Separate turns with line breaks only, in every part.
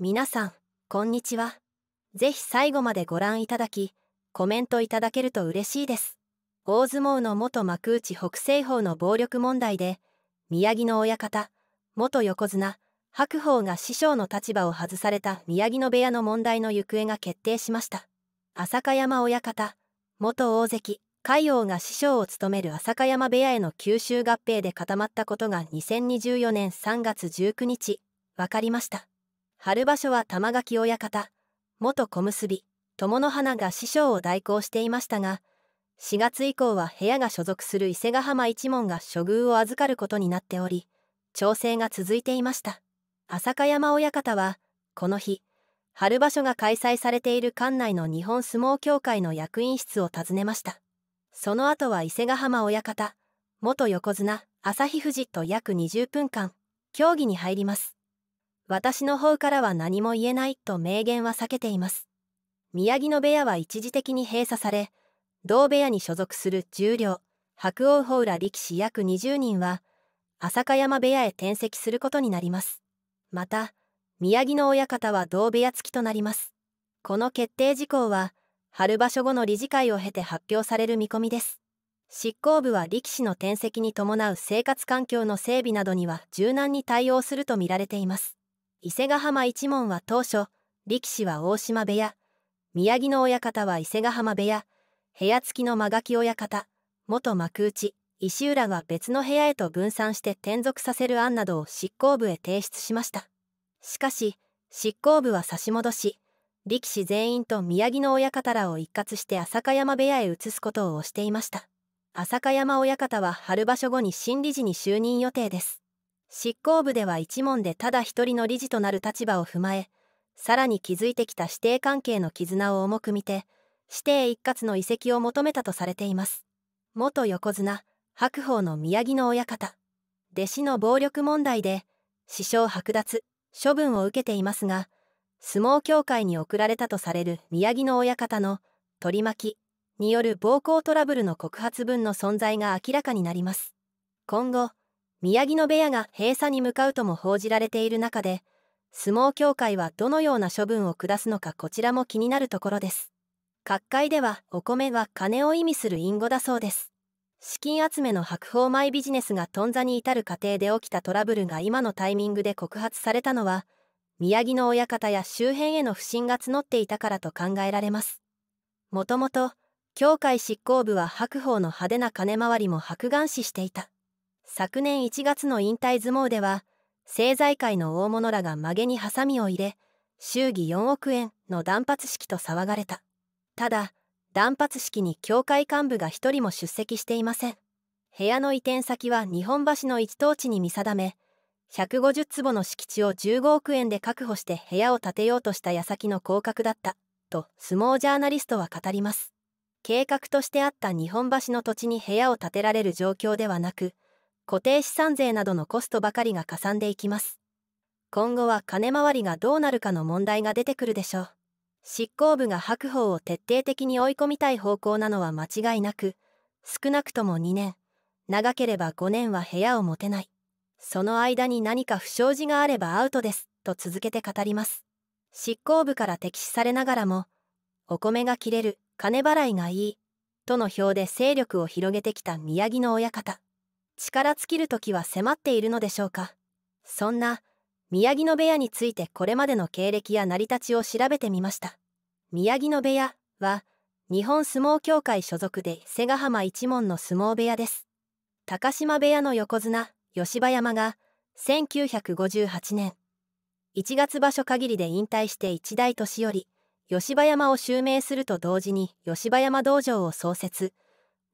皆さんこんにちはぜひ最後までご覧いただきコメントいただけると嬉しいです大相撲の元幕内北西方の暴力問題で宮城の親方元横綱白鵬が師匠の立場を外された宮城野部屋の問題の行方が決定しました浅香山親方元大関海王が師匠を務める浅香山部屋への吸収合併で固まったことが2024年3月19日分かりました春場所は玉垣親方元小結友の花が師匠を代行していましたが4月以降は部屋が所属する伊勢ヶ浜一門が処遇を預かることになっており調整が続いていました朝香山親方はこの日春場所が開催されている館内の日本相撲協会の役員室を訪ねましたその後は伊勢ヶ浜親方元横綱朝日富士と約20分間競技に入ります私の方からは何も言えないと明言は避けています。宮城の部屋は一時的に閉鎖され、同部屋に所属する十両、白鸚鵬ら力士約20人は、朝霞山部屋へ転籍することになります。また、宮城の親方は同部屋付きとなります。この決定事項は、春場所後の理事会を経て発表される見込みです。執行部は力士の転籍に伴う生活環境の整備などには柔軟に対応するとみられています。伊勢ヶ浜一門は当初力士は大島部屋宮城野親方は伊勢ヶ浜部屋部屋付きの間垣親方元幕内石浦は別の部屋へと分散して転属させる案などを執行部へ提出しましたしかし執行部は差し戻し力士全員と宮城野親方らを一括して朝香山部屋へ移すことを推していました朝香山親方は春場所後に新理事に就任予定です執行部では一門でただ一人の理事となる立場を踏まえさらに築いてきた師弟関係の絆を重く見て師弟一括の移籍を求めたとされています元横綱白鵬の宮城野親方弟子の暴力問題で師匠剥奪処分を受けていますが相撲協会に送られたとされる宮城野親方の取り巻きによる暴行トラブルの告発文の存在が明らかになります今後宮城野部屋が閉鎖に向かうとも報じられている中で相撲協会はどのような処分を下すのかこちらも気になるところです各界ではお米は金を意味する隠語だそうです資金集めの白鵬米ビジネスが頓挫に至る過程で起きたトラブルが今のタイミングで告発されたのは宮城の親方や周辺への不信が募っていたからと考えられますもともと協会執行部は白鵬の派手な金回りも白眼視していた昨年1月の引退相撲では政財界の大物らが曲げにハサミを入れ祝儀4億円の断髪式と騒がれたただ断髪式に教会幹部が1人も出席していません部屋の移転先は日本橋の一等地に見定め150坪の敷地を15億円で確保して部屋を建てようとした矢先の降格だったと相撲ジャーナリストは語ります計画としてあった日本橋の土地に部屋を建てられる状況ではなく固定資産税などのコストばかりがかさんでいきます今後は金回りがどうなるかの問題が出てくるでしょう執行部が白鵬を徹底的に追い込みたい方向なのは間違いなく少なくとも2年長ければ5年は部屋を持てないその間に何か不祥事があればアウトですと続けて語ります執行部から敵視されながらもお米が切れる金払いがいいとの票で勢力を広げてきた宮城の親方力尽きる時は迫っているのでしょうかそんな宮城野部屋についてこれまでの経歴や成り立ちを調べてみました宮城野部屋は日本相撲協会所属で瀬ヶ浜一門の相撲部屋です高島部屋の横綱吉羽山が1958年1月場所限りで引退して一大年寄り吉羽山を襲名すると同時に吉羽山道場を創設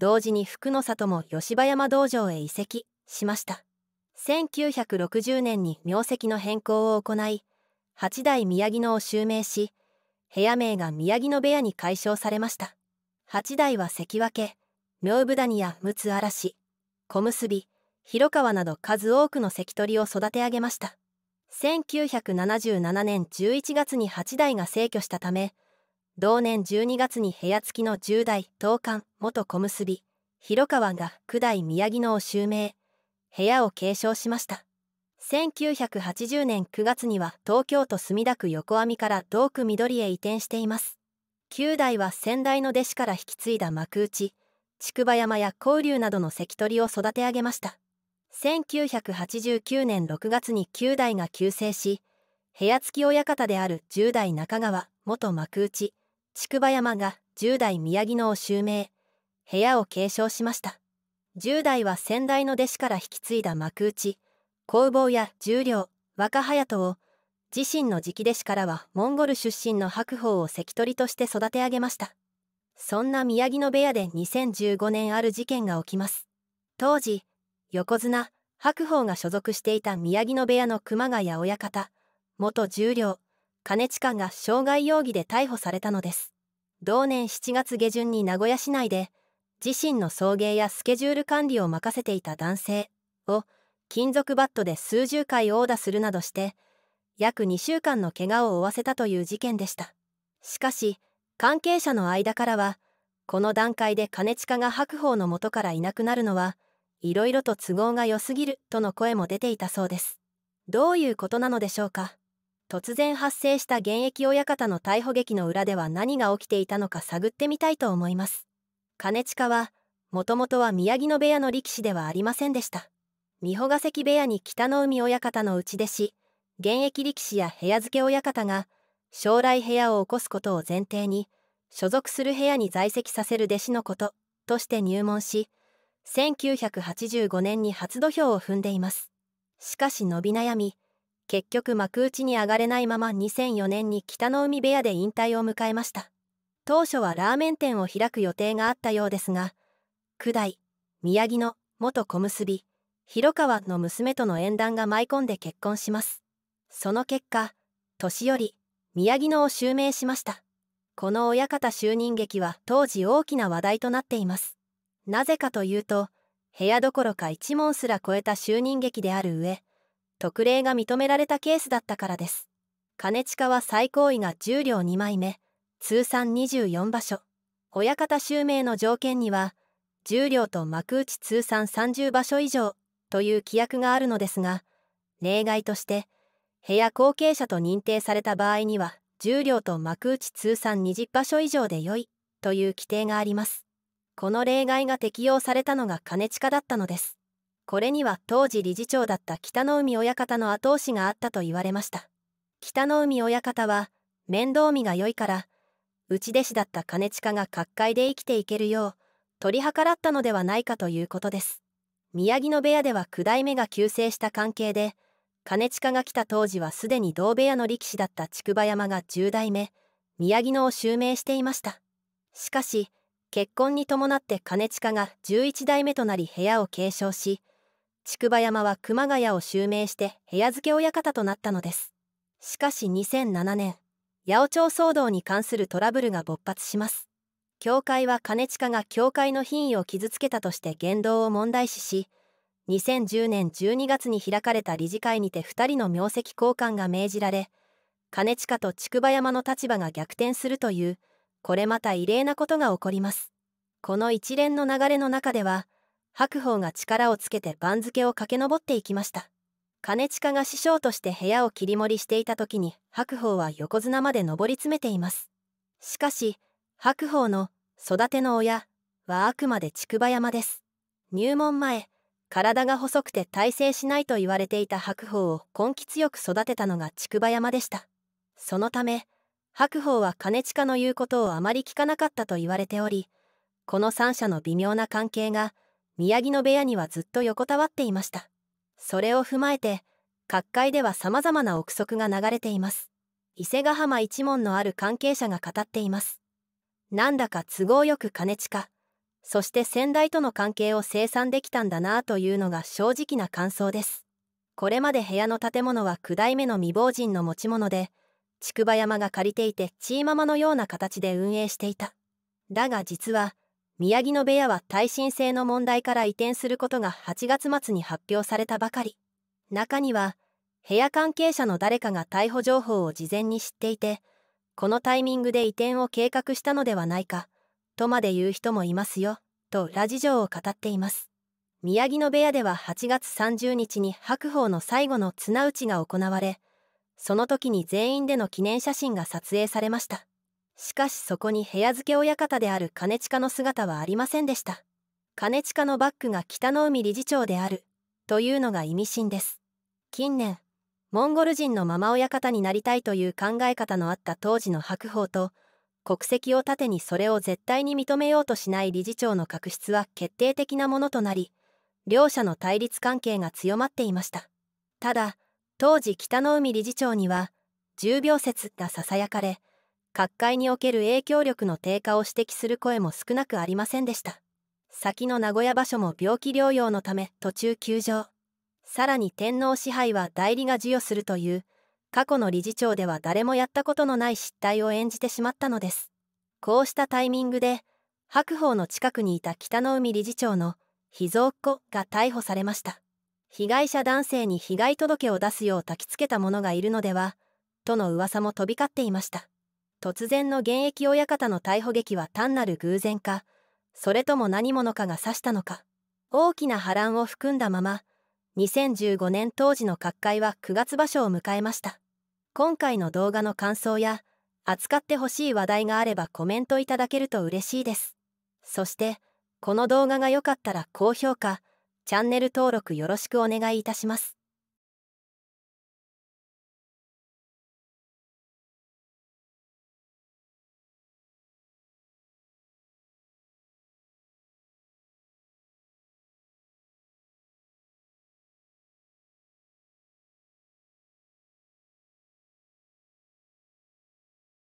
同時に福の里も吉羽山道場へ移籍しました1960年に名跡の変更を行い八代宮城野を襲名し部屋名が宮城野部屋に改称されました八代は関脇明武谷や陸奥嵐小結広川など数多くの関取を育て上げました1977年11月に八代が逝去したため同年12月に部屋付きの10代東館元小結広川が九代宮城野を襲名部屋を継承しました1980年9月には東京都墨田区横網から東区緑へ移転しています九代は先代の弟子から引き継いだ幕内筑波山や交流などの関取を育て上げました1989年6月に九代が急逝し部屋付き親方である10代中川元幕内筑波山が10代宮城野を襲名部屋を継承しました10代は先代の弟子から引き継いだ幕内工房や十両若隼人を自身の直弟子からはモンゴル出身の白鵬を関取として育て上げましたそんな宮城野部屋で2015年ある事件が起きます当時横綱白鵬が所属していた宮城野部屋の熊谷親方元十両兼近が傷害容疑で逮捕されたのです同年7月下旬に名古屋市内で自身の送迎やスケジュール管理を任せていた男性を金属バットで数十回殴打するなどして約2週間の怪我を負わせたという事件でしたしかし関係者の間からはこの段階で兼近が白鵬の元からいなくなるのはいろいろと都合が良すぎるとの声も出ていたそうですどういうことなのでしょうか突然発生した現役親方の逮捕劇の裏では何が起きていたのか探ってみたいと思います兼近はもともとは宮城の部屋の力士ではありませんでした三保ヶ関部屋に北の海親方の内弟子現役力士や部屋付け親方が将来部屋を起こすことを前提に所属する部屋に在籍させる弟子のこととして入門し1985年に初土俵を踏んでいますしかし伸び悩み結局幕内に上がれないまま2004年に北の海部屋で引退を迎えました当初はラーメン店を開く予定があったようですが九代宮城の元小結広川の娘との縁談が舞い込んで結婚しますその結果年寄り宮城野を襲名しましたこの親方就任劇は当時大きな話題となっていますなぜかというと部屋どころか一門すら超えた就任劇である上特例が認められたケースだったからです兼近は最高位が10両2枚目通算24場所親方襲名の条件には10両と幕内通算30場所以上という規約があるのですが例外として部屋後継者と認定された場合には10両と幕内通算20場所以上で良いという規定がありますこの例外が適用されたのが兼近だったのですこれには当時理事長だった北の海親方の後押しがあったと言われました北の海親方は面倒見が良いから内弟子だった兼近が各界で生きていけるよう取り計らったのではないかということです宮城の部屋では九代目が急成した関係で兼近が来た当時はすでに同部屋の力士だった筑波山が10代目宮城野を襲名していましたしかし結婚に伴って兼近が11代目となり部屋を継承し筑波山は熊谷を襲名して部屋付け親方となったのですしかし2007年八百長騒動に関するトラブルが勃発します教会は兼近が教会の品位を傷つけたとして言動を問題視し2010年12月に開かれた理事会にて2人の名跡交換が命じられ兼近と筑波山の立場が逆転するというこれまた異例なことが起こりますこの一連の流れの中では白鵬が力をつけて番付を駆け上っていきました兼近が師匠として部屋を切り盛りしていた時に白鵬は横綱まで上り詰めていますしかし白鵬の育ての親はあくまで竹馬山です入門前体が細くて耐性しないと言われていた白鵬を根気強く育てたのが竹馬山でしたそのため白鵬は兼近の言うことをあまり聞かなかったと言われておりこの三者の微妙な関係が宮城野部屋にはずっと横たわっていましたそれを踏まえて各界では様々な憶測が流れています伊勢ヶ浜一門のある関係者が語っていますなんだか都合よく兼近そして先代との関係を清算できたんだなぁというのが正直な感想ですこれまで部屋の建物は9代目の未亡人の持ち物で筑波山が借りていてチーママのような形で運営していただが実は宮城野部屋は耐震性の問題から移転することが8月末に発表されたばかり中には部屋関係者の誰かが逮捕情報を事前に知っていてこのタイミングで移転を計画したのではないかとまで言う人もいますよと裏事情を語っています宮城野部屋では8月30日に白鵬の最後の綱打ちが行われその時に全員での記念写真が撮影されましたしかしそこに部屋付け親方である兼近の姿はありませんでした兼近のバックが北の海理事長であるというのが意味深です近年モンゴル人のママ親方になりたいという考え方のあった当時の白鵬と国籍を盾にそれを絶対に認めようとしない理事長の確執は決定的なものとなり両者の対立関係が強まっていましたただ当時北の海理事長には重病説がささやかれ各界における影響力の低下を指摘する声も少なくありませんでした先の名古屋場所も病気療養のため途中休場さらに天皇支配は代理が授与するという過去の理事長では誰もやったことのない失態を演じてしまったのですこうしたタイミングで白鵬の近くにいた北の海理事長の秘蔵っ子が逮捕されました被害者男性に被害届を出すよう焚きつけた者がいるのではとの噂も飛び交っていました突然の現役親方の逮捕劇は単なる偶然かそれとも何者かが指したのか大きな波乱を含んだまま2015年当時の各界は9月場所を迎えました今回の動画の感想や扱ってほしい話題があればコメントいただけると嬉しいですそしてこの動画が良かったら高評価チャンネル登録よろしくお願いいたします